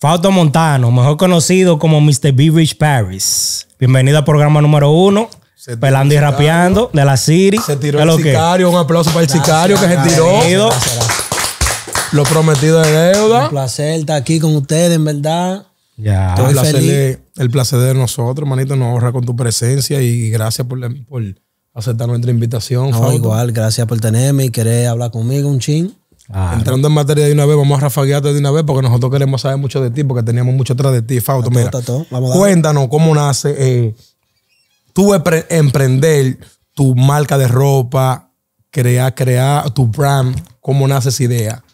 Fausto Montano, mejor conocido como Mr. B. Paris. Bienvenido al programa número uno. Pelando y rapeando de la City. Se tiró el sicario. Un aplauso para el sicario que se tiró. Lo prometido de deuda. Un placer estar aquí con ustedes, en verdad. Ya. El placer, de nosotros, manito. Nos honra con tu presencia y gracias por, aceptar nuestra invitación. No, igual, gracias por tenerme y querer hablar conmigo un ching. Entrando en materia de una vez, vamos a rafaguearte de una vez porque nosotros queremos saber mucho de ti, porque teníamos mucho atrás de ti, Fausto. Mira, cuéntanos cómo nace eh, tú emprender tu marca de ropa, crear, crear tu brand, cómo nace esa idea.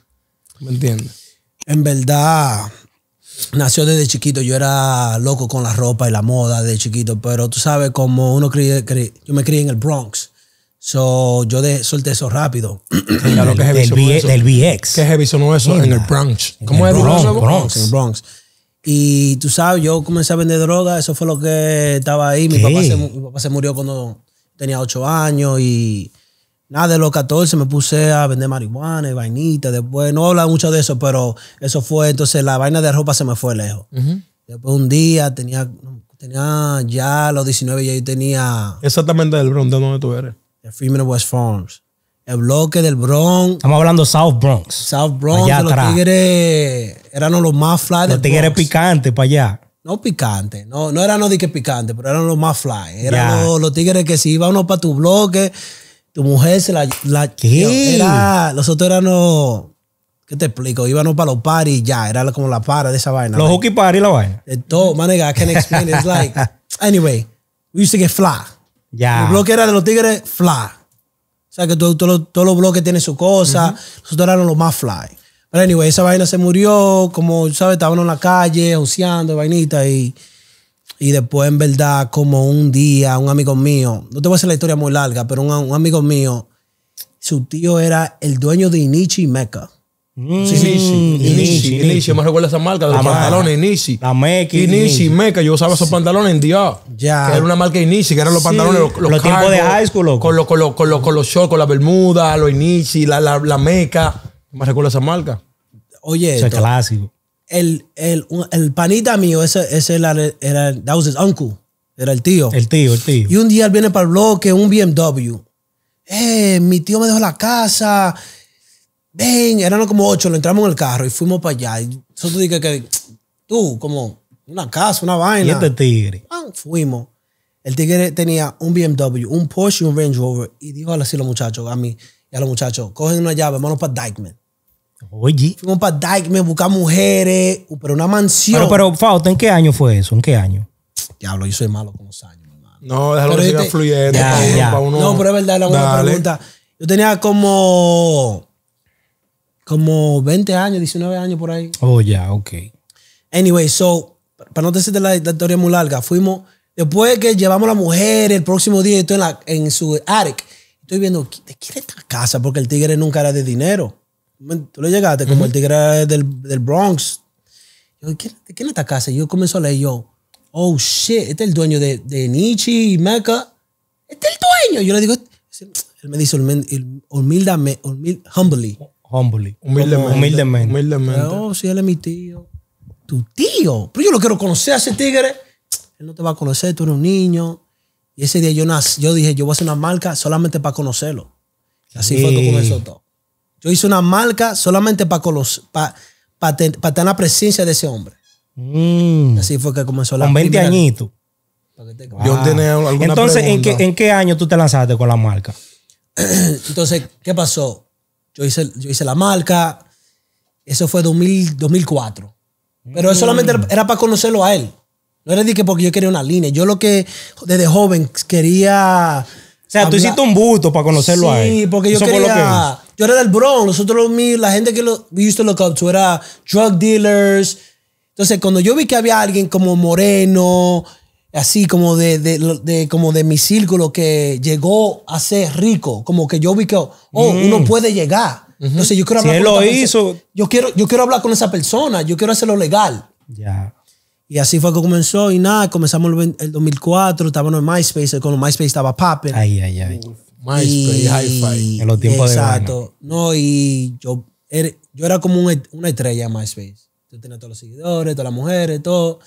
¿Me entiendes? En verdad, nació desde chiquito. Yo era loco con la ropa y la moda desde chiquito, pero tú sabes, como uno cree, yo me crié en el Bronx. So, yo de, solté eso rápido. que del, VX. E, e ¿Qué heavy sonó eso? En el Bronx. ¿Cómo era En el Bronx. Y tú sabes, yo comencé a vender droga, eso fue lo que estaba ahí. Mi papá, se, murió cuando tenía ocho años y nada, de los 14 me puse a vender marihuana y vainita. Después, no habla mucho de eso, pero eso fue, entonces la vaina de ropa se me fue lejos. Después un día tenía, ya los 19 y ahí tenía... Exactamente del Bronx, ¿de donde tú eres? de Freeman West Farms. El bloque del Bronx. Estamos hablando South Bronx. South Bronx. de los tigres eran los más fly los tigres picantes para allá. No picantes no, no eran los de que picante, pero eran los más fly. Eran los, tigres que si iba uno para tu bloque, tu mujer se la. la ¿Qué? los otros eran los. ¿Qué te explico? Iban para los parties ya. Era como la para de esa vaina. Los hooky y la vaina. Todo, man, I can't explain. It's like, anyway, we used to get fly. Ya. El bloque era de los Tigres fly. O sea que todos todo, todo los bloques tienen su cosa. Nosotros eran los más fly. Pero anyway, esa vaina se murió, como sabes, estaban en la calle, oceando, vainita y. Y después, en verdad, como un día, un amigo mío, no te voy a hacer la historia muy larga, pero un, un amigo mío, su tío era el dueño de Inichi Mecca. Sí, mm, Nishi, Nishi, Nishi, me recuerdo esa marca de los pantalones, Nishi. La Meca. Nishi, Meca, yo usaba esos pantalones en día. Ya. era una marca Nishi, que eran los pantalones, los, los, de high school, Con los, con con shorts, con la bermuda, los Nishi, la, Meca. Me recuerda esa marca. Oye. Eso es clásico. El, el, el panita mío, ese, ese era, era, that was uncle. Era el tío. El tío, el tío. Y un día él viene para el bloque, un BMW. Eh, mi tío me dejó la casa ven, eran como ocho, lo entramos en el carro y fuimos para allá. Y tú dices que, tú, como una casa, una vaina. Y este tigre. Ah, fuimos. El tigre tenía un BMW, un Porsche y un Range Rover. Y dijo así a los muchachos, a mí y a los muchachos, cogen una llave, vamos para Dykeman. Oye. Fuimos para Dykeman, buscar mujeres, pero una mansión. Pero, pero, ¿en qué año fue eso? ¿En qué año? Diablo, yo soy malo como los años, No, déjalo pero que siga este- fluyendo. No, pero es verdad, la una pregunta. Yo tenía como como 20 años, 19 años por ahí. Oh, ya, yeah, ok. Anyway, so, para no decirte la, historia muy larga, fuimos, después que llevamos a la mujer el próximo día, estoy en, la, en su attic, estoy viendo, ¿de quién es esta casa? Porque el tigre nunca era de dinero. Tú le llegaste, como el tigre del, Bronx. Yo, ¿de quién, es esta casa? yo comenzó a leer, yo, oh shit, este es el dueño de, Nietzsche y Mecca. Este es el dueño. Yo le digo, este-". él me dice humbly humbly. Humildemente. Humildemente. Ah, oh, si él es mi tío. Tu tío. Pero yo lo quiero conocer a ese tigre. Él no te va a conocer, tú eres un niño. Y ese día yo, nací, yo dije, yo voy a hacer una marca solamente para conocerlo. así fue que comenzó todo. Yo hice una marca solamente para para, para, para tener la presencia de ese hombre. Mm. Así fue que comenzó la Con 20 añitos. Entonces, ¿en qué, ¿en qué año tú te lanzaste con la marca? Entonces, ¿qué pasó? Yo hice, la marca. Eso fue 2004. Pero eso solamente era para conocerlo a él. No era de que porque yo quería una línea. Yo lo que desde joven quería. O sea, tú hiciste un buto para conocerlo a él. Sí, porque yo quería. yo era del Bronx. Nosotros, la gente que lo. visto lo era drug dealers. Entonces, cuando yo vi que había alguien como Moreno, así como de, como de mi círculo que llegó a ser rico, como que yo vi que, oh, mm. uno puede llegar. Entonces yo quiero hablar con lo hizo. Yo quiero, hablar con esa persona, yo quiero hacerlo legal. Ya. Y así fue que comenzó y nada, comenzamos el, el 2004, estábamos en MySpace, cuando MySpace estaba papel Ay, ay, ay. MySpace, hi En los tiempos de Exacto. No, y yo, yo era como una estrella en MySpace. Yo tenía todos los seguidores, todas las mujeres, todo.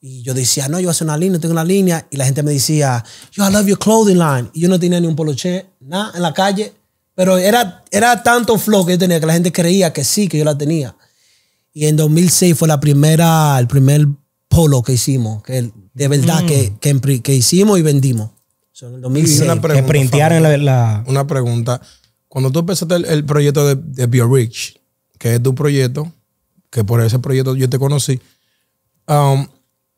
Y yo decía, no, yo hago una línea, tengo una línea. Y la gente me decía, yo I love your clothing line. Y yo no tenía ni un poloche, nada, en la calle. Pero era, era tanto flow que yo tenía que la gente creía que sí, que yo la tenía. Y en 2006 fue la primera, el primer polo que hicimos, que de verdad que, mm. que, hicimos y vendimos. en Una pregunta, que Una pregunta. Cuando tú empezaste el, proyecto de, de Rich que es tu proyecto, que por ese proyecto yo te conocí, um,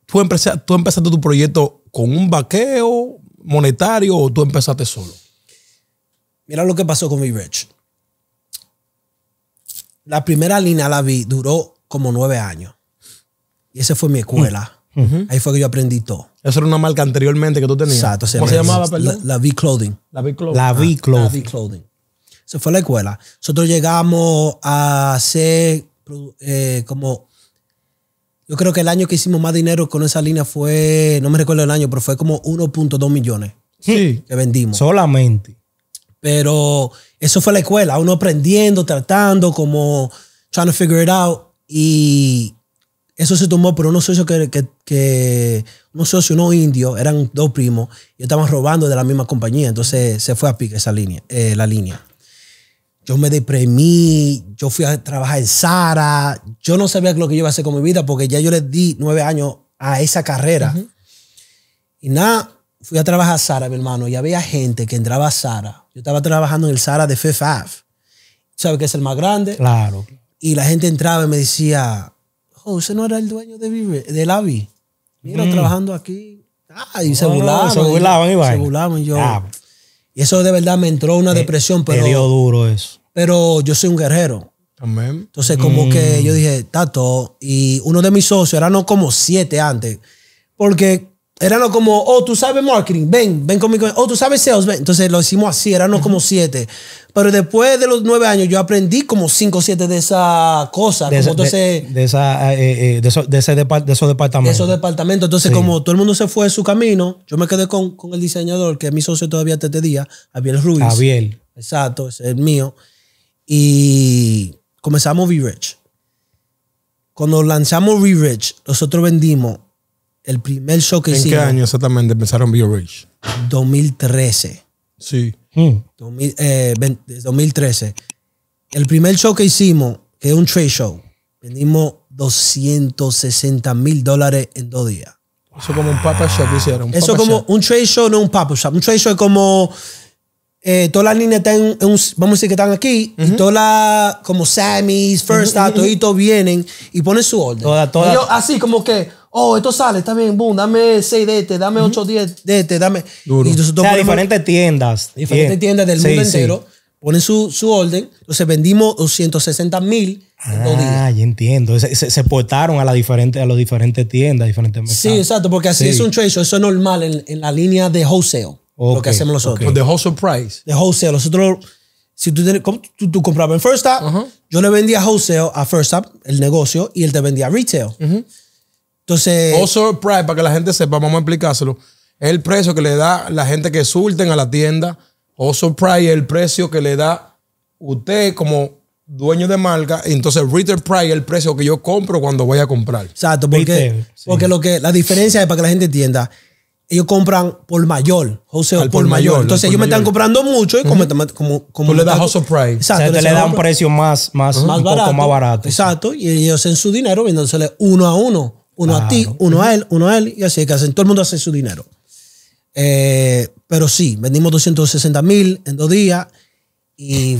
tú, empezaste, tú empezaste tu proyecto con un vaqueo monetario o tú empezaste solo? Mira lo que pasó con V-Rich. La primera línea la vi, duró como nueve años. Y esa fue mi escuela. Mm. Ahí fue que yo aprendí todo. Esa era una marca anteriormente que tú tenías. Exacto. ¿Cómo se llamaba, La, V Clothing. La V Clothing. La V ah, Clothing. la v Clothing. Se fue la escuela. Nosotros llegamos a ser eh, como yo creo que el año que hicimos más dinero con esa línea fue, no me recuerdo el año, pero fue como 1.2 millones que vendimos. Solamente. Pero eso fue la escuela, uno aprendiendo, tratando, como trying to figure it out. Y eso se tomó por unos socios que, que, que unos socios, unos indios, eran dos primos, y estaban robando de la misma compañía. Entonces se fue a pique esa línea, eh, la línea. Yo me deprimí, yo fui a trabajar en Sara, yo no sabía lo que yo iba a hacer con mi vida porque ya yo le di nueve años a esa carrera. Y nada, fui a trabajar a Sara, mi hermano, y había gente que entraba a Sara. Yo estaba trabajando en el Sara de Fifth ¿Sabes que es el más grande? Claro. Y la gente entraba y me decía, oh, usted no era el dueño de, Vive, Mira, mm. trabajando aquí. Ah, y se oh, burlaban. Se burlaban, y, se burlaban. yo, Y eso de verdad me entró una depresión, pero... Me dio duro eso pero yo soy un guerrero. Amén. Entonces, como que mm. yo dije, Tato, y uno de mis socios, eran como siete antes, porque eran como, oh, tú sabes marketing, ven, ven conmigo, oh, tú sabes sales, ven. Entonces lo hicimos así, eran como siete. Pero después de los nueve años yo aprendí como cinco o siete de esa cosa. De, de, esa, eh, eh, de, de esos departamentos. De esos departamentos. Entonces como todo el mundo se fue de su camino, yo me quedé con, con el diseñador, que es mi socio todavía este día, Javier Ruiz. Javier. Exacto, es el mío y comenzamos V-Rich. Cuando lanzamos V-Rich, nosotros vendimos el primer show que hicimos. ¿En qué año exactamente empezaron V-Rich? 2013. Sí. 2013. Hmm. Eh, el primer show que hicimos, que es un trade show, vendimos 260 mil dólares en dos días. Eso como un papa shop hicieron. Eso como un trade show, no un papa shop. Un trade show es como eh, todas las líneas están, un, vamos a decir que están aquí, y todas las, como Sammy's, First Start, uh vienen y ponen su orden. así como que, oh, esto sale, está bien, boom, dame 6 de este, dame 8, 10 de este, dame. Y o diferentes tiendas. Diferentes tiendas del mundo entero. Ponen su, su orden, entonces vendimos 260 mil Ah, ya entiendo. Se, se, portaron a, las diferente, a las diferentes tiendas, diferentes mercados. Sí, exacto, porque así es un trade eso es normal en, en la línea de wholesale lo que hacemos nosotros. De wholesale price. De wholesale. Nosotros, si tú, tú, comprabas en First Up, yo le vendía wholesale a First Up, el negocio, y él te vendía retail. Entonces. Wholesale price, para que la gente sepa, vamos a explicárselo. Es el precio que le da la gente que surten a la tienda. Wholesale price es el precio que le da usted como dueño de marca, entonces retail price es el precio que yo compro cuando voy a comprar. Exacto, porque, porque lo que, la diferencia es para que la gente entienda ellos compran por mayor, José por, mayor. Entonces ellos me están comprando mucho y como, le da Exacto. te le da un precio más, más, más, barato, Exacto. Y ellos hacen su dinero vendiéndosele uno a uno. Uno a ti, uno a él, uno a él. Y así que hacen, todo el mundo hace su dinero. Eh, pero sí, vendimos 260 mil en dos días y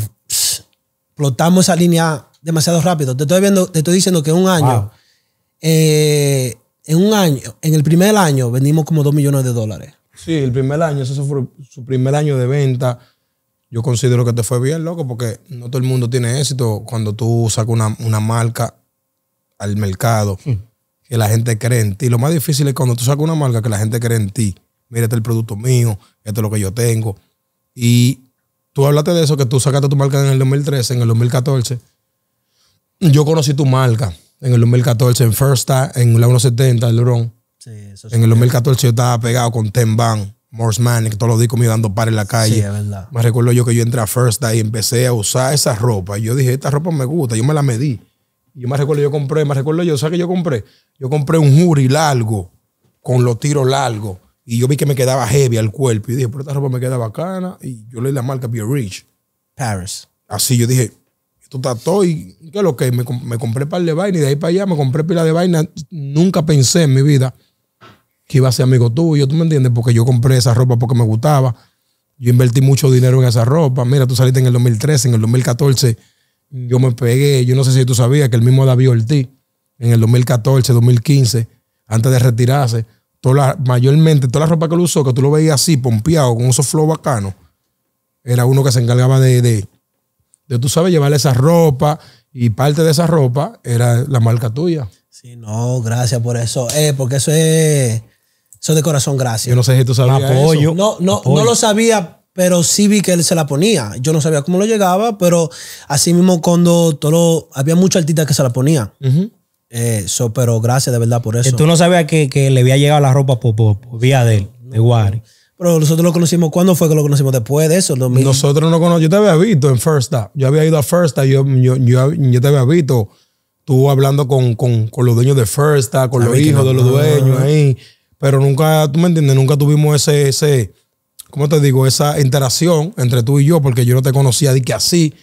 explotamos esa línea demasiado rápido. Te estoy, viendo, te estoy diciendo que un año eh, en un año, en el primer año, vendimos como 2 millones de dólares. Sí, el primer año, ese fue su primer año de venta. Yo considero que te fue bien, loco, porque no todo el mundo tiene éxito cuando tú sacas una, marca al mercado, que la gente cree en ti. Lo más difícil es cuando tú sacas una marca que la gente cree en ti. Mírate este el producto mío, esto es lo que yo tengo. Y tú hablaste de eso, que tú sacaste tu marca en el 2013, en el 2014. Yo conocí tu marca en el 2014 en First Day en la 170, el Lebron. Sí, eso en el 2014 yo estaba pegado con Ten Bang, Morse Manic, todos los discos me dando par en la calle. Sí, es verdad. Me recuerdo yo que yo entré a First Day y empecé a usar esa ropa. Yo dije, esta ropa me gusta, yo me la medí. Y Yo me recuerdo, yo compré, me recuerdo yo, ¿sabes qué yo compré? Yo compré un jury largo, con los tiros largos. Y yo vi que me quedaba heavy al cuerpo. Y dije, pero esta ropa me queda bacana. Y yo leí la marca Be Rich. Paris. Así yo dije, tú todo y qué lo que me, me compré par de vaina y de ahí para allá me compré pila de vaina. Nunca pensé en mi vida que iba a ser amigo tuyo, ¿tú me entiendes? Porque yo compré esa ropa porque me gustaba. Yo invertí mucho dinero en esa ropa. Mira, tú saliste en el 2013, en el 2014 yo me pegué. Yo no sé si tú sabías que el mismo David Ortiz, en el 2014, 2015, antes de retirarse, toda mayormente toda la ropa que él usó, que tú lo veías así, pompeado, con esos flow bacano, era uno que se encargaba de tú sabes llevarle esa ropa y parte de esa ropa era la marca tuya. Sí, no, gracias por eso. Eh, porque eso es, de corazón, gracias. Yo no sé si tú sabías. Apoyo. No, no, no lo sabía, pero sí vi que él se la ponía. Yo no sabía cómo lo llegaba, pero así mismo cuando todo había mucha artistas que se la ponía. Eso, eh, pero gracias de verdad por eso. Tú no sabías que, le había llegado la ropa por, por, vía de él, de Wari. Pero nosotros lo conocimos, ¿cuándo fue que lo conocimos? Después de eso, Nosotros no conocimos, yo te había visto en First Yo había ido a First yo, yo, te había visto. Tú hablando con, los dueños de First con los hijos de los dueños ahí. Pero nunca, tú me entiendes, nunca tuvimos ese, ese, ¿cómo te digo? Esa interacción entre tú y yo, porque yo no te conocía de que así.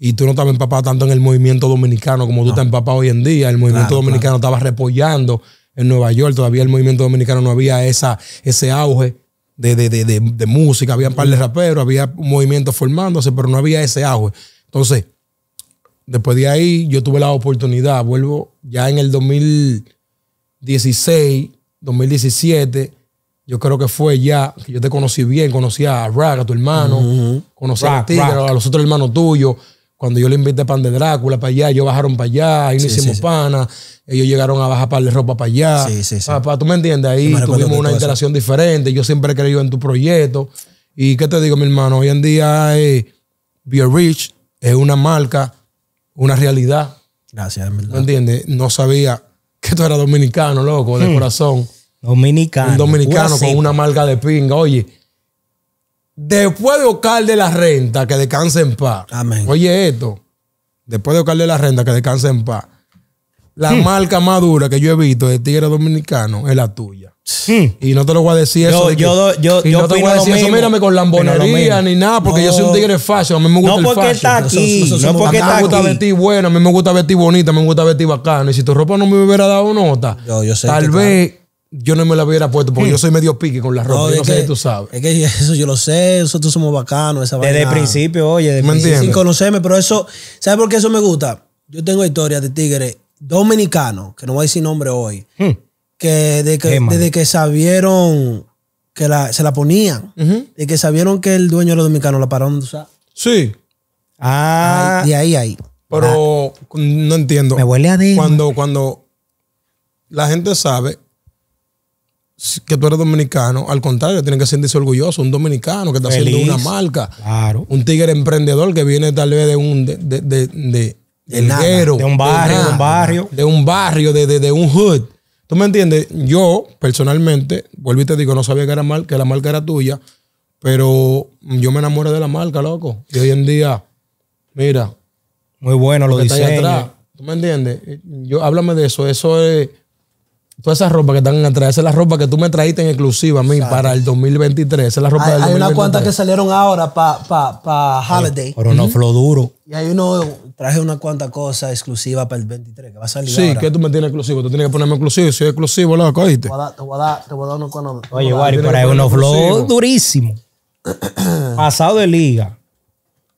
Y tú no estabas empapado tanto en el movimiento dominicano como tú te estás empapado hoy en día. El movimiento dominicano estaba repollando en Nueva York. Todavía el movimiento dominicano no había esa, ese auge de, música, había un par de raperos, había movimiento formándose, pero no había ese agua Entonces, después de ahí, yo tuve la oportunidad, vuelvo ya en el 2016, 2017, yo creo que fue ya, que yo te conocí bien, conocí a Raga, a tu hermano, conocí a ti, a los otros hermanos tuyos cuando yo le invité pan de Drácula para allá, ellos bajaron para allá, ahí no hicimos pana, ellos llegaron a bajar para de ropa para allá. Sí, sí, sí. tú me entiendes, ahí tuvimos una interacción diferente. Yo siempre he creído en tu proyecto. Y qué te digo, mi hermano, hoy en día eh, Rich es una marca, una realidad. Gracias, en ¿Me entiendes? No sabía que tú eras dominicano, loco, de hmm. corazón. Dominicano. Un dominicano con una marca de pinga. Oye, Después de Ocal de la Renta, que descanse en paz. Amén. Oye esto. Después de Ocal de la Renta, que descanse en paz. La hmm. marca más dura que yo he visto de tigre dominicano es la tuya. Sí. Hmm. Y no te lo voy a decir eso. De yo, yo, yo, y no te voy a decir eso, mírame con lambonería ni nada, porque yo soy un tigre fashion. A mí me gusta no el fashion. Está aquí. no porque está aquí. A mí me gusta vestir bueno, a mí me gusta vestir bonita, a mí me gusta vestir bacana. Y si tu ropa no me hubiera dado nota, tal vez yo no me la hubiera puesto porque hmm. yo soy medio pique con la ropa. No, yo no sé que, tú sabes. Es que eso yo lo sé, nosotros somos bacanos, Desde el principio, oye, sin conocerme, pero eso, ¿sabes por qué eso me gusta? Yo tengo historias de tigres dominicanos, que no voy a decir nombre hoy, hmm. que, desde que sabieron que la, se la ponían, de que sabieron que el dueño de los dominicanos la pararon Sí. Ah. ahí, ahí. Pero ah. no entiendo. Me huele a Cuando, cuando la gente sabe que tú eres dominicano, al contrario, tienen que sentirse orgulloso. Un dominicano que está haciendo una marca. Claro. Un tigre emprendedor que viene tal vez de un de, de, de, un barrio, un barrio. De un barrio, de, un hood. ¿Tú me entiendes? Yo, personalmente, vuelvo y te digo, no sabía que, era mal, que la marca era tuya, pero yo me enamoré de la marca, loco. Y hoy en día, mira. Muy bueno lo, que Está ¿Tú me entiendes? Yo, háblame de eso. Eso es Todas esas ropas que están atrás, esa es la ropa que tú me trajiste en exclusiva a mí para el 2023. es la ropa hay, del Hay una unas que salieron ahora para pa, pa Holiday. Pero no, flow duro. Y hay uno, traje una cuanta cosas exclusiva para el 23 que va a salir. Sí, que tú me tienes exclusivo. Tú tienes que ponerme exclusivo. Soy exclusivo, loco, oíste. Te voy a dar, te voy a dar, unos cuando Oye, Wario, pero hay unos flow durísimo Pasado de liga.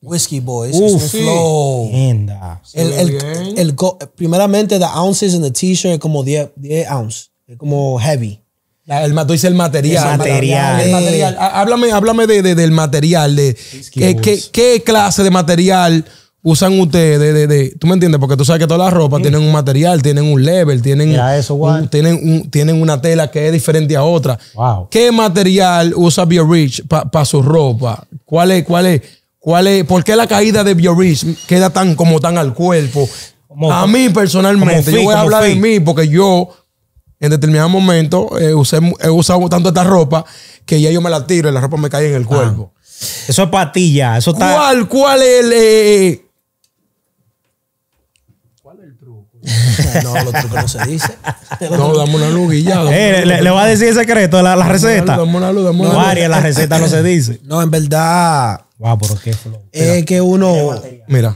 Whiskey Boys, flow. Linda. El, el, el, primeramente, the ounces en the t-shirt es como 10, ounces. Es como heavy. el, tú dices el material. El material. El material. Ah, háblame, háblame de, del material. De, qué, qué, clase de material usan ustedes? De, de, ¿Tú me entiendes? Porque tú sabes que todas las ropas tienen un material, tienen un level, tienen, tienen, un, tienen una tela que es diferente a otra. Wow. ¿Qué material usa Rich para su ropa? ¿Cuál es? Cuál es ¿Cuál ¿Por qué la caída de Bioris queda tan como tan al cuerpo? a mí personalmente, yo voy a hablar de mí porque yo en determinado momento eh, he usado tanto esta ropa que ya yo me la tiro y la ropa me cae en el ah. cuerpo. eso es patilla, eso está... ¿Cuál, cuál es el... Eh, ¿Cuál es el truco? no, los trucos no se dice. no, dame una luz y ya. Eh, le, voy a decir el secreto, la, la receta. Dame una luz, dame una luz. la receta no se dice. No, en verdad pero es que uno. Mira,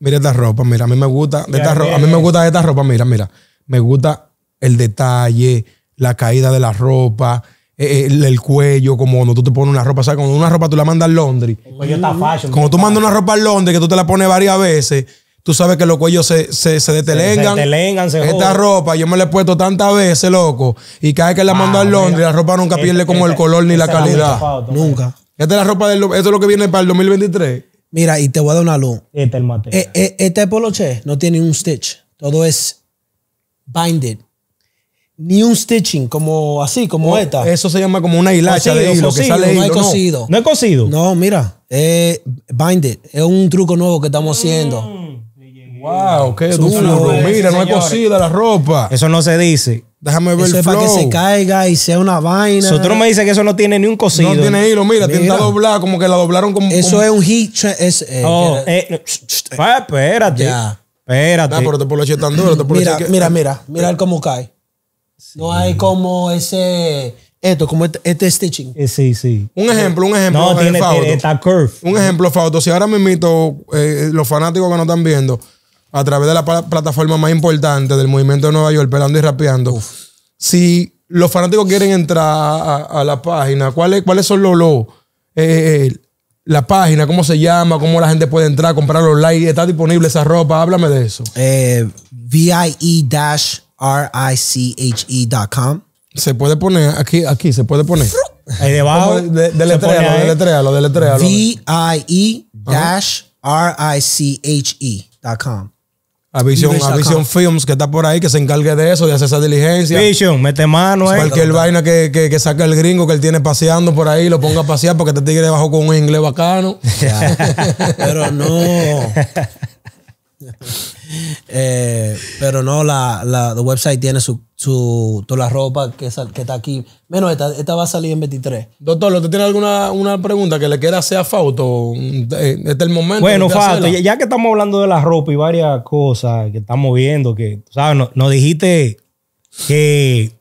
mira esta ropa, mira, a mí me gusta. esta ropa, a mí me gusta esta ropa, mira, mira. Me gusta el detalle, la caída de la ropa. E, e, el, cuello, como cuando tú te pones una ropa, ¿sabes? Cuando una ropa tú la mandas a Londres. El cuello está Cuando tú mandas una ropa a Londres, que tú te la pones varias veces, tú sabes que los cuellos se, se, detelengan. Esta ropa, yo me la he puesto tantas veces, loco, y cada vez que la mando ah, al Londres, la ropa nunca pierde como el, color ni la calidad. nunca. Esta es la ropa del. Esto es lo que viene para el 2023. Mira, y te voy a dar una luz. Este es el eh, eh, este poloche no tiene un stitch. Todo es binded. Ni un stitching, como así, como esta. Eso se llama como una hilacha de hilo no es cocido. No. es cocido. No, mira, es binded. Es un truco nuevo que estamos haciendo. Mm. wow, qué duro. Mira, no es cocida la ropa. Eso no se dice. Déjame ver el flow. para que se caiga y sea una vaina. no eh. me dice que eso no tiene ni un cosido. No tiene hilo, mira, mira. doblar como que la doblaron como. Eso es un hit. Es, espérate. Espérate. pero te tan duro. Te mira, mira, mira, mira, cómo cae. No hay como ese. Esto, como este, este stitching. Eh, sí, sí. Un ejemplo, un ejemplo. No, tiene, Está curve. Un ejemplo, Fausto. Si ahora mismo eh, los fanáticos que nos están viendo a través de la plataforma más importante del movimiento de Nueva York, pelando y rapeando. Si los fanáticos quieren entrar a, la página, ¿cuáles, son los, eh, eh, eh, la página, cómo se llama, cómo la gente puede entrar, comprar los likes, está disponible esa ropa, háblame de eso. Eh, VIE-RICHE.com. Se puede poner, aquí, aquí se puede poner. Ahí debajo. De, deletréalo, deletréalo, e c VIE-RICHE.com. A Vision, Films que está por ahí, que se encargue de eso, de hacer esa diligencia. Vision, mete mano, Cualquier vaina que, que, saca el gringo que él tiene paseando por ahí, lo ponga a pasear porque te este tigre debajo con un inglés bacano. Pero no. Eh, pero no, la, website tiene su, toda la ropa que, está aquí. Menos esta, esta va a salir en 23. Doctor, ¿usted tiene alguna una pregunta que le quiera hacer a Fausto? Eh, este momento. Bueno, Fausto, ya, que estamos hablando de la ropa y varias cosas que estamos viendo, que, ¿sabes? Nos, dijiste que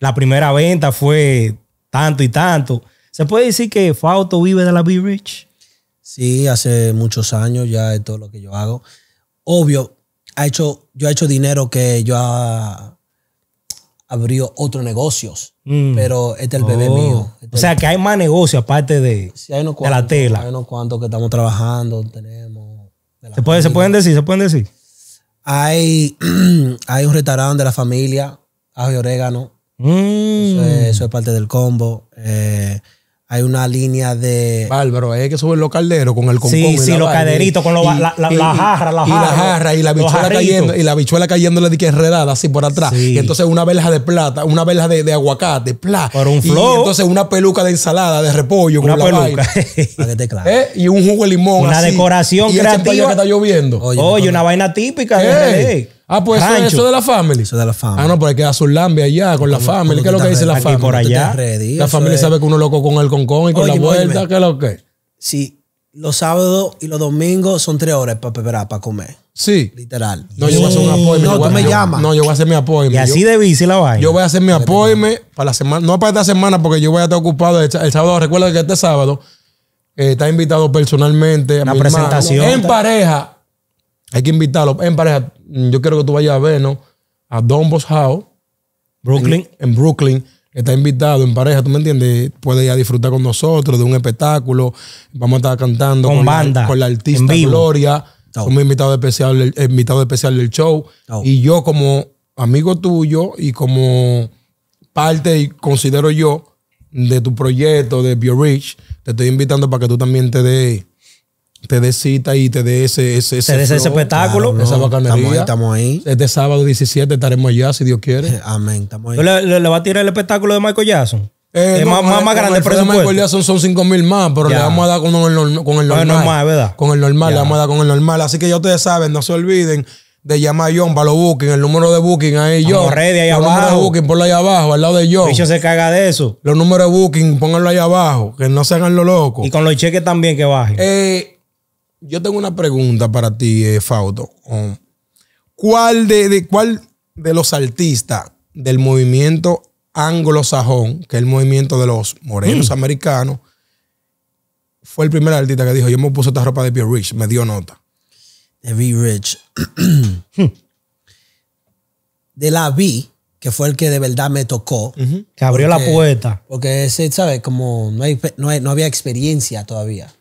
la primera venta fue tanto y tanto. ¿Se puede decir que Fausto vive de la Be Rich? Sí, hace muchos años ya es todo lo que yo hago obvio, ha hecho, yo he hecho dinero que yo abrió otros negocios, mm. pero este es el bebé oh. mío. o sea, que hay más negocios aparte de, la tela. Hay unos cuantos que estamos trabajando, tenemos. ¿Se, ¿Se pueden decir? ¿Se pueden decir? Hay, hay un restaurante de la familia, ajo y orégano. Mm. Eso, es, parte del combo. Eh, hay una línea de. Bárbaro, eh, hay que subir los calderos con el concón. Sí, sí, los eh. caderitos con lo, jarras, la, y, la, jarra, la jarra. Y la cayendo y la bichuela cayendo, la cayéndole de que enredada así por atrás. Y entonces una verja de plata, una verja de, de aguacate, plata. Por un Y entonces una peluca de ensalada, de repollo, una con peluca. La eh, Y un jugo de limón. Una decoración y creativa. que está lloviendo. Oye, una vaina típica. ¿Eh? Ah, pues eso, es eso de la family. Eso de la family. Ah, no, pero hay que dar su allá con la familia, family. ¿Qué es lo que dice la familia. por allá. La familia sabe que uno es loco con el concón y con la vuelta. ¿Qué es lo que? Sí, los sábados y los domingos son tres horas para preparar, para comer. Sí. Literal. No, yo voy a hacer un apoyo, No, tú me llamas. No, yo voy a hacer mi Y así de bici la vaina. yo voy a hacer mi apoyo para la semana. No para esta semana porque yo voy a estar ocupado el, sábado. Recuerda que este sábado eh, está invitado personalmente a Una mi presentación. en pareja hay que invitarlo. En pareja, yo quiero que tú vayas a vernos a Don House. Brooklyn. En, Brooklyn. Está invitado en pareja, ¿tú me entiendes? Puede ir a disfrutar con nosotros de un espectáculo. Vamos a estar cantando con, La, artista Gloria. un invitado especial, eh, invitado especial del show. Y yo, como amigo tuyo y como parte, y considero yo, de tu proyecto de Rich, te estoy invitando para que tú también te des te dé cita y te dé ese, ese, espectáculo. esa bacanería. Estamos ahí, estamos ahí. Este sábado 17 estaremos allá, si Dios quiere. Amén, estamos ahí. ¿Le, va a tirar el espectáculo de Michael Jackson? el eh, es más, más, grande, pero Michael Jackson son 5 mil más, pero le vamos a dar con el, con el normal. Con el normal, ¿verdad? Con el normal, le vamos a dar con el normal. Así que ya ustedes saben, no se olviden de llamar a John para los booking, el número de booking ahí yo. Ready, ahí los abajo. números de booking, ponlo ahí abajo, al lado de John. Bicho se caga de eso. Los números de booking, pónganlo ahí abajo, que no se hagan lo loco. Y con los cheques también que bajen. Eh, yo tengo una pregunta para ti, eh, Fausto. Um, ¿Cuál de, ¿Cuál de los artistas del movimiento anglosajón, que es el movimiento de los morenos mm. americanos, fue el primer artista que dijo, yo me puse esta ropa de pierre Rich, me dio nota. De Rich. de la B, que fue el que de verdad me tocó. Que abrió la puerta. Porque ese, ¿sabes? Como no había experiencia todavía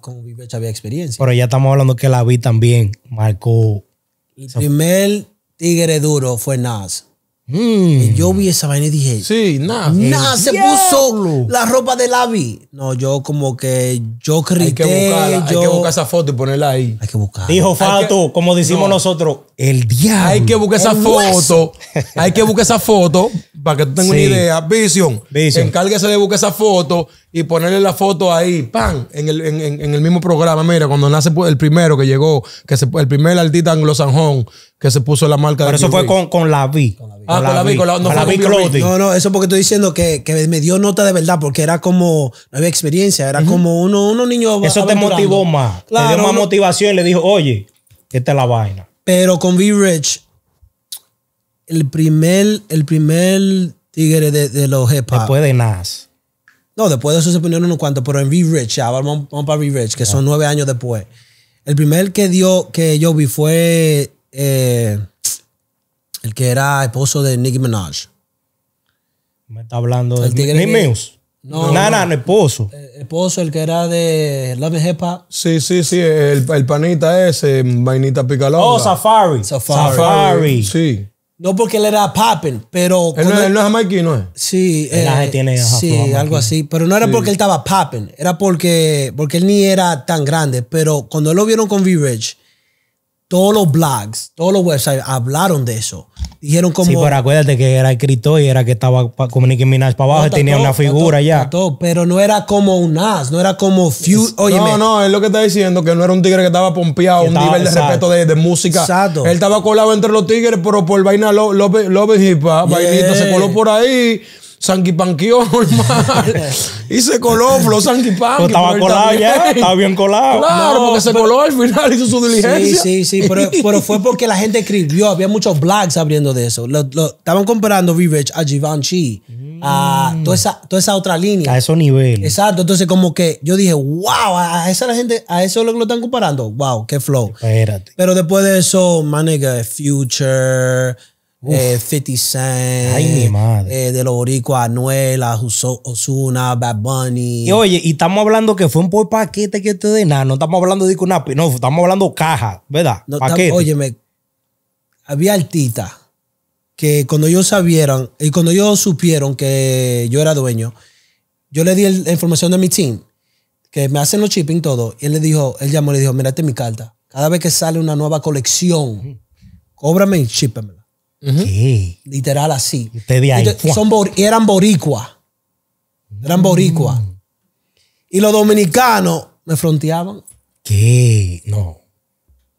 como -huh. Ya había experiencia. Pero ya estamos hablando que la vi también, marcó. El primer tigre duro fue Nas. Mm. Y yo vi esa vaina y dije, sí, Nas. Nas se puso la ropa de la vi No, yo como que yo creí Hay que, buscarla, hay que buscar esa foto y ponerla ahí. Hay que buscarla. Dijo Fatu, como decimos nosotros, el diablo. Hay que buscar esa foto. Hay que buscar esa foto para que tú tengas una idea, Vision, encárguese de buscar esa foto y ponerle la foto ahí, ¡pam! En el, en, el, mismo programa. Mira, cuando nace el primero que llegó, que se, el primer artista anglosanjón que se puso la marca Pero eso fue con, con, la V. Ah, con la V, con la, no, v no, no, eso porque estoy diciendo que, que, me dio nota de verdad, porque era como, no había experiencia, era como uno, uno niño. Eso te motivó más. Claro, te dio más motivación y le dijo, oye, esta es la vaina. Pero con V-Rich el primer, el primer tigre de, de los hip Después de Nas. No, después de eso se ponieron unos cuantos, pero en v Rich, vamos, para v Rich, que son nueve años después. El primer que dio, que yo vi fue eh, el que era esposo de Nicki Minaj. Me está hablando de Nicki Minaj? No, no, no, esposo. Eh, esposo, el que era de Love and Sí, sí, sí, el, el panita ese, vainita picalón. Oh, Safari. Safari. Safari. Sí. No porque él era popping, pero. Él no, no es ¿eh? Sí. Eh, tiene Sí, algo así. Pero no era porque él estaba popping, era porque, porque él ni era tan grande. Pero cuando lo vieron con V-Rich, todos los blogs, todos los websites hablaron de eso dijeron como. Sí, pero acuérdate que era escritor y era que estaba como Nicki Minaj para abajo, y tenía una figura ya. pero no era como un as, no era como Feud. no, no, es lo que está diciendo, que no era un tigre que estaba pompeado, un nivel de respeto de, de, música. Exacto. Él estaba colado entre los tigres, pero por vaina López y vainita, se coló por ahí, sanguipanqueó normal y se coló Flow sanguipanqui. estaba colado ya, estaba bien colado. Claro, porque se coló al final, hizo su diligencia. Sí, sí, sí, pero, fue porque la gente escribió, había muchos blogs abriendo de eso. Lo, estaban comparando v a Givenchy, a mm. toda esa, toda esa otra línea. A esos niveles. Exacto, entonces como que yo dije, wow, a esa la gente, a eso lo, lo están comparando, wow, qué flow. Espérate. Pero después de eso, manega, Future... 50 eh, Cent. mi madre. Eh, de los boricuas, Anuela, Osuna, Bad Bunny. Y oye, y estamos hablando que fue un por paquete que te de nada. No estamos hablando de una no, estamos hablando caja, ¿verdad? No, paquete. había artistas que cuando ellos sabieran y cuando ellos supieron que yo era dueño, yo le di la información de mi team, que me hacen los shipping todo. Y él le dijo, él llamó y le dijo, mira, esta mi carta. Cada vez que sale una nueva colección, cóbrame y shípemela. Literal así. De eran boricua. Eran mm. boricua. Y los dominicanos me fronteaban. ¿Qué? No.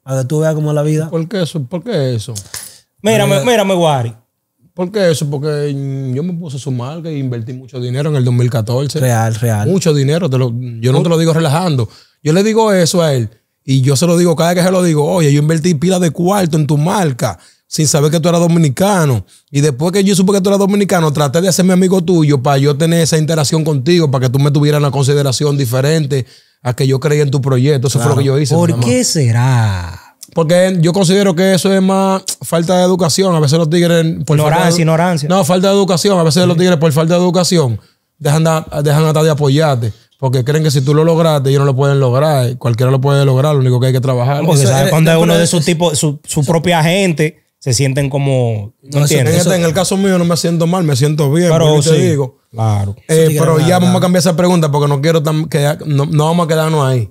A ver tú veas cómo es la vida. ¿Por qué eso? ¿Por qué eso? Mírame, mírame, Wari. ¿Por qué eso? Porque yo me puse su marca que invertí mucho dinero en el 2014. Real, real. Mucho dinero. yo no te lo digo relajando. Yo le digo eso a él. Y yo se lo digo cada vez que se lo digo. Oye, yo invertí pila de cuarto en tu marca sin saber que tú eras dominicano. Y después que yo supe que tú eras dominicano, traté de hacerme amigo tuyo para yo tener esa interacción contigo, para que tú me tuvieras una consideración diferente a que yo creía en tu proyecto. Eso fue lo que yo hice. ¿Por qué será? Porque yo considero que eso es más falta de educación. A veces los tigres. Por ignorancia, de, No, falta de educación. A veces los tigres, por falta de educación, dejan, de, dejan hasta de apoyarte. Porque creen que si tú lo lograste, ellos no lo pueden lograr. Cualquiera lo puede lograr, lo único que hay que trabajar. Porque cuando eh, es uno de sus tipos, su, su propia gente se sienten como. ¿no este, en el caso mío no me siento mal, me siento bien. Pero digo. Claro. Eh, pero ya vamos a cambiar esa pregunta porque no quiero que no, vamos a quedarnos ahí.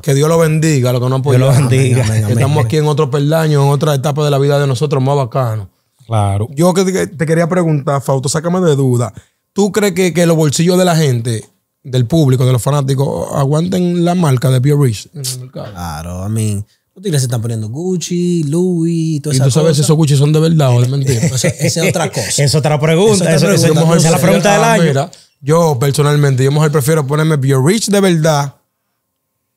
Que Dios lo bendiga, lo que no Dios lo bendiga. Estamos aquí en otro peldaño, en otra etapa de la vida de nosotros más bacano. Claro. Yo te quería preguntar, Fausto, sácame de duda. ¿Tú crees que, los bolsillos de la gente del público, de los fanáticos, aguanten la marca de Pure Rich en el mercado. Claro, a mí. Mean, ustedes se están poniendo Gucci, Louis, todo esas ¿Y tú sabes si esos Gucci son de verdad o de mentira? Esa es otra cosa. es otra pregunta. Esa es la pregunta del año. yo personalmente, yo prefiero ponerme Biorich de verdad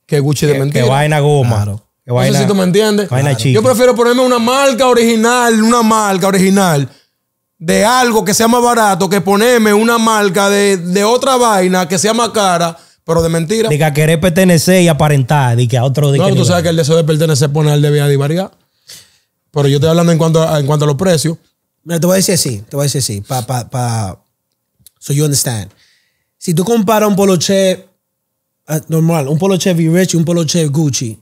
que Gucci de mentira. Que vaina goma. no sé si tú me entiendes. Vaina chica. Yo prefiero ponerme una marca original, una marca original de algo que sea más barato que ponerme una marca de, de otra vaina que sea más cara pero de mentira. diga querer pertenecer y aparentar. y que a otro. no, tú sabes que el deseo de pertenecer pone al de vida y Pero yo estoy hablando en cuanto a, en cuanto a los precios. Mira, te voy a decir así. Te voy a decir así. Pa, So you understand. Si tú comparas un poloche ah, normal, un poloche V-Rich y un poloche Gucci,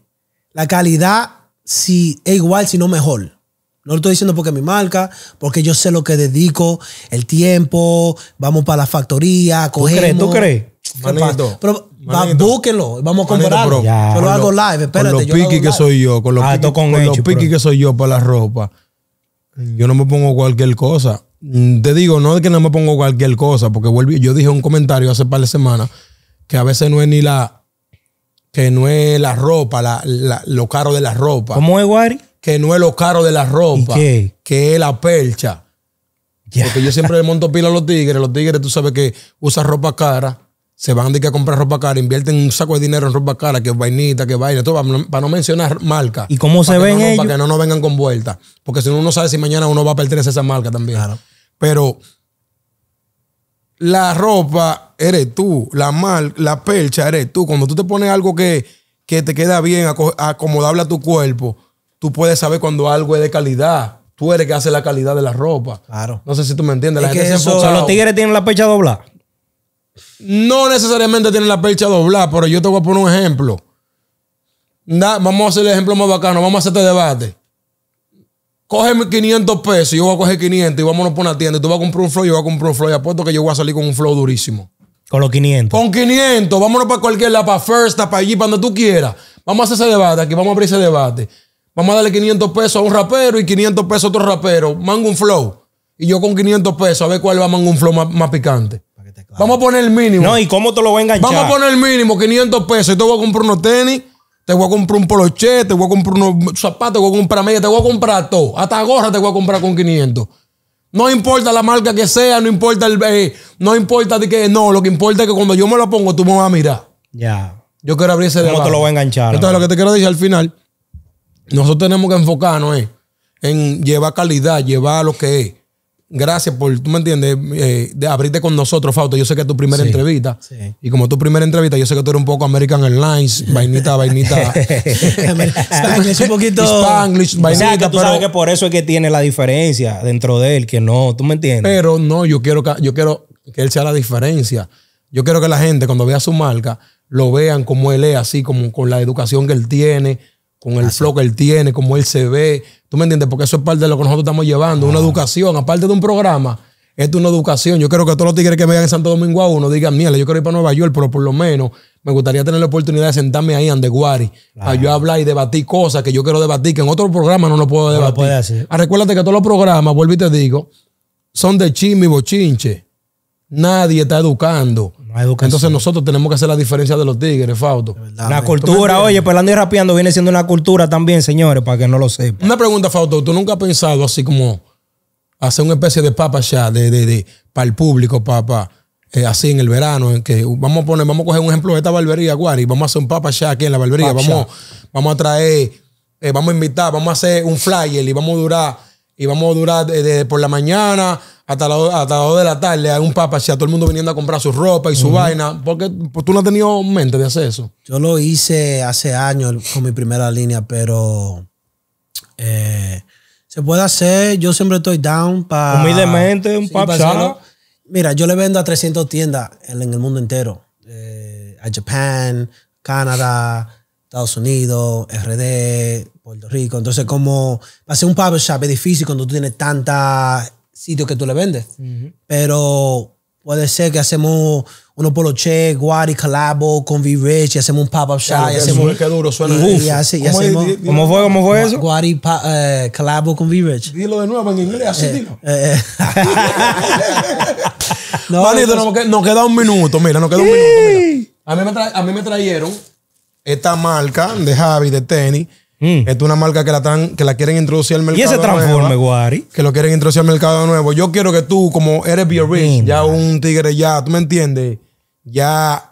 la calidad si, es igual, si no mejor. No lo estoy diciendo porque mi marca, porque yo sé lo que dedico, el tiempo, vamos para la factoría, cogemos. ¿Tú crees? ¿Tú crees? Manito, pero vamos a comprarlo. pero hago live, espérate. Con los piqui que soy yo, con los ah, piqui, que soy yo para la ropa, yo no me pongo cualquier cosa. Te digo, no es que no me pongo cualquier cosa, porque vuelvo, yo dije un comentario hace par de semanas que a veces no es ni la, que no es la ropa, lo caro de la ropa. ¿Cómo es, Guari? Que no es lo caro de la ropa, que es la percha. Porque yo siempre le monto pila a los tigres, los tigres tú sabes que usan ropa cara se van de que a comprar ropa cara, invierten un saco de dinero en ropa cara, que vainita, que vaina, todo, para no, mencionar marca. ¿Y cómo se ven ellos? Para que no nos vengan con vuelta Porque si uno no sabe si mañana uno va a pertenecer a esa marca también. Pero la ropa eres tú, la mal la percha eres tú. Cuando tú te pones algo que, que te queda bien, acomodable a tu cuerpo, tú puedes saber cuando algo es de calidad tú eres que hace la calidad de la ropa. Claro. No sé si tú me entiendes. los tigres tienen la pecha doblada no necesariamente tienen la percha doblada, pero yo te voy a poner un ejemplo. vamos a hacer el ejemplo más bacano, vamos a hacer este debate. Cógeme 500 pesos, yo voy a coger 500 y vámonos por una tienda. tú vas a comprar un flow, yo voy a comprar un flow. Y apuesto que yo voy a salir con un flow durísimo. Con los 500. Con 500. Vámonos para cualquier lado, para First, para allí, para donde tú quieras. Vamos a hacer ese debate aquí, vamos a abrir ese debate. Vamos a darle 500 pesos a un rapero y 500 pesos a otro rapero. Mango un flow. Y yo con 500 pesos, a ver cuál va a mango un flow más picante. Vamos a poner el mínimo. No, ¿y cómo te lo voy a enganchar? Vamos a poner el mínimo, 500 pesos. Y te voy a comprar unos tenis, te voy a comprar un poloche, te voy a comprar unos zapatos, te voy a comprar media, te voy a comprar todo. Hasta gorra te voy a comprar con 500. No importa la marca que sea, no importa el... be, eh, no importa de que... No, lo que importa es que cuando yo me lo pongo, tú me vas a mirar. Ya. Yo quiero abrir ese ¿Cómo te lo voy a enganchar? Entonces, lo que te quiero decir al final, nosotros tenemos que enfocarnos eh, en llevar calidad, llevar lo que es gracias por, tú me entiendes, eh, de abrirte con nosotros, Fausto. Yo sé que es tu primera entrevista. Y como tu primera entrevista, yo sé que tú eres un poco American Airlines, vainita, vainita. Es un poquito. Spanglish, vainita. O sea, que tú sabes que por eso es que tiene la diferencia dentro de él, que no, tú me entiendes. Pero no, yo quiero que, yo quiero que él sea la diferencia. Yo quiero que la gente, cuando vea su marca, lo vean como él es, así, como con la educación que él tiene, con el flow que él tiene, como él se ve, ¿Tú me entiendes? Porque eso es parte de lo que nosotros estamos llevando, una ah. educación, aparte de un programa. Esto es una educación. Yo quiero que todos los tigres que me en Santo Domingo a uno digan, miele, yo quiero ir para Nueva York, pero por lo menos me gustaría tener la oportunidad de sentarme ahí en The Guari, yo hablar y debatir cosas que yo quiero debatir, que en otro programa no lo puedo debatir. No puede hacer. Ah, recuérdate que todos los programas, vuelvo y te digo, son de chisme y bochinche nadie está educando. Entonces nosotros tenemos que hacer la diferencia de los tigres, Fausto. la cultura, oye, pelando y rapeando viene siendo una cultura también, señores, para que no lo sepan. Una pregunta, Fausto. ¿Tú nunca has pensado así como hacer una especie de papa ya, de, para el público, papa eh, así en el verano, en que vamos a poner, vamos a coger un ejemplo de esta barbería, Guari, vamos a hacer un papa ya aquí en la barbería, vamos, vamos a traer, eh, vamos a invitar, vamos a hacer un flyer y vamos a durar, y vamos a durar por la mañana hasta las hasta 2 de la tarde hay un papa a todo el mundo viniendo a comprar su ropa y su vaina. Porque pues, tú no has tenido mente de hacer eso. Yo lo hice hace años con mi primera línea, pero eh, se puede hacer. Yo siempre estoy down para. Humildemente, un sí, Mira, yo le vendo a 300 tiendas en, el mundo entero: eh, a Japón, Canadá, Estados Unidos, RD, Puerto Rico. Entonces, como hacer un papas, shop es difícil cuando tú tienes tanta sitio que tú le vendes. Pero puede ser que hacemos unos poloche, guari, calabo, con V-Rich, y hacemos un pop-up shop. hacemos, qué duro suena. Y, ¿Cómo, hacemos, ¿Cómo, fue? ¿Cómo fue eso? Guari, pa, eh, calabo con V-Rich. Dilo de nuevo en inglés, así eh, dilo. Eh, eh. no, nos, queda un minuto, mira, nos queda un minuto. Mira. A, mí me a mí me trajeron esta marca de Javi de tenis Mm. es una marca que la, que la quieren introducir al mercado. Y ese transforme, Guari. Que lo quieren introducir al mercado nuevo. Yo quiero que tú, como eres Be ya un tigre, ya, ¿tú me entiendes? Ya.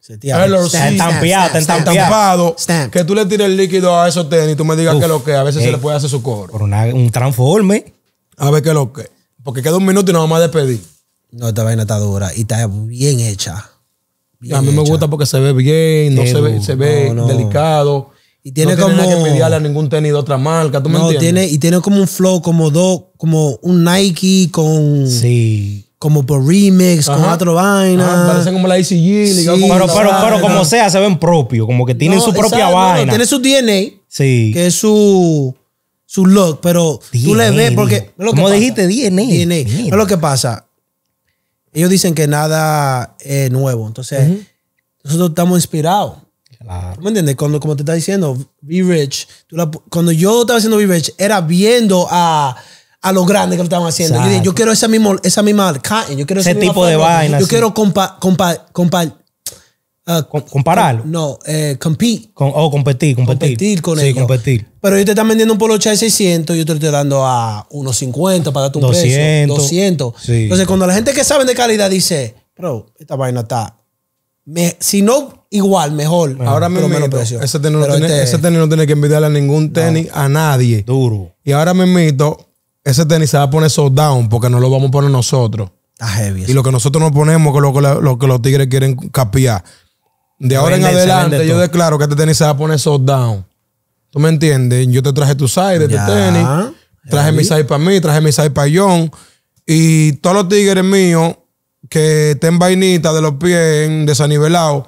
Se te estampado, Que tú le tires el líquido a esos tenis y tú me digas que lo que. A veces se le puede hacer su coro. Por un transforme. A ver qué lo que. Porque queda un minuto y nos vamos a despedir. No, esta vaina está dura y está bien hecha. a mí me gusta porque se ve bien, no se ve, se ve delicado. Y tiene no como. que pedirle a ningún tenis de otra marca, ¿tú me no, Tiene, y tiene como un flow, como dos, como un Nike con. Sí. Como por remix, con otro vaina. parecen como la ICG. pero, pero, como sea, se ven propios, como que tienen su propia vaina. tiene su DNA. Sí. Que es su. Su look, pero tú le ves porque. Como dijiste, DNA. Es lo que pasa. Ellos dicen que nada es nuevo. Entonces, nosotros estamos inspirados. ¿Me entiendes? como te está diciendo, Be Rich, cuando yo estaba haciendo Be Rich, era viendo a, a grandes que lo estaban haciendo. Yo, quiero esa misma, esa misma yo quiero ese, tipo de vainas. Yo quiero compa, ah, compararlo. No, eh, compete. Oh, competir, competir. Competir con sí, competir. Pero yo te están vendiendo un polo de 600 yo te estoy dando a unos 50 para darte un 200, precio. 200. Entonces, cuando la gente que sabe de calidad dice, bro, esta vaina está me, si no, igual, mejor. ahora Ese tenis, no tiene, este no tiene, que envidiarle a ningún tenis, a nadie. Duro. Y ahora mismo, ese tenis se va a poner sold down porque no lo vamos a poner nosotros. heavy. Y lo que nosotros nos ponemos, que lo, que los tigres quieren capear De ahora en adelante, yo declaro que este tenis se va a poner sold down. ¿Tú me entiendes? Yo te traje tu side de este tenis. Traje mi side para mí, traje mi side para John. Y todos los tigres míos que estén vainitas vainita de los pies, en desanivelado,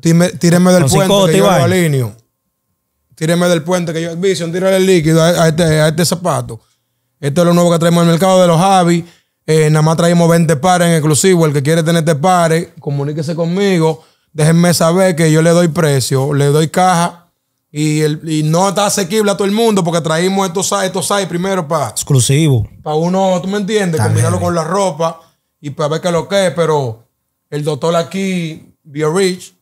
tíreme, del puente que yo alineo. Tíreme del puente que yo... Vision, tírale el líquido a, este, a este zapato. Esto es lo nuevo que traemos el mercado de los Javi. Eh, nada más traemos 20 pares en exclusivo. El que quiere tener este pares, comuníquese conmigo. Déjenme saber que yo le doy precio, le doy caja. Y, el, no está asequible a todo el mundo porque traímos estos sites estos primero para. Exclusivo. Para uno, ¿tú me entiendes? Combinarlo con la ropa y para ver qué lo que es, pero el doctor aquí, BioRich,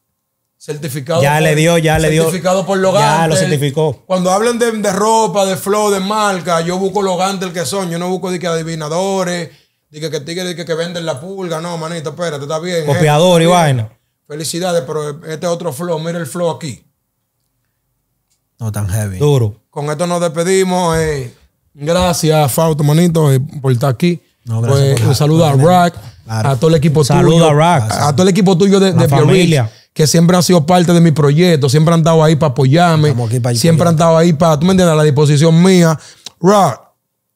certificado. Ya le dio, ya le dio. Certificado por Ya lo certificó. Cuando hablan de, ropa, de flow, de marca, yo busco el que son, yo no busco de que adivinadores, de que, que, de que, venden la pulga, no, manito, espérate, está bien. ¿eh? Copiador y vaina. Felicidades, pero este otro flow, mira el flow aquí. No tan heavy. Duro. Con esto nos despedimos. Eh. Gracias, Fausto, manito, eh, por estar aquí pues, un saludo a Rock a todo el equipo Saluda tuyo. A, Rack. a, todo el equipo tuyo de, familia. que siempre han sido parte de mi proyecto, siempre han estado ahí para apoyarme, siempre han estado ahí para, tú me entiendes, a la disposición mía. Rack,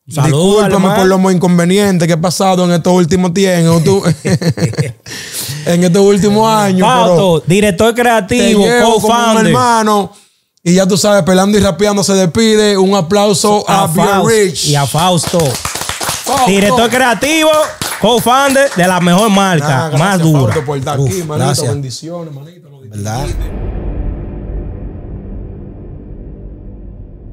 Discúlpame por lo muy inconveniente que he pasado en estos últimos tiempos. en estos últimos años. Pato, director creativo, co hermano. Y ya tú sabes, pelando y rapeando se despide. Un aplauso a, a Rich. Y a Fausto. Director creativo, co-founder de la mejor marca, ah, más dura. Por estar aquí, manito, bendiciones, manito. ¿Verdad?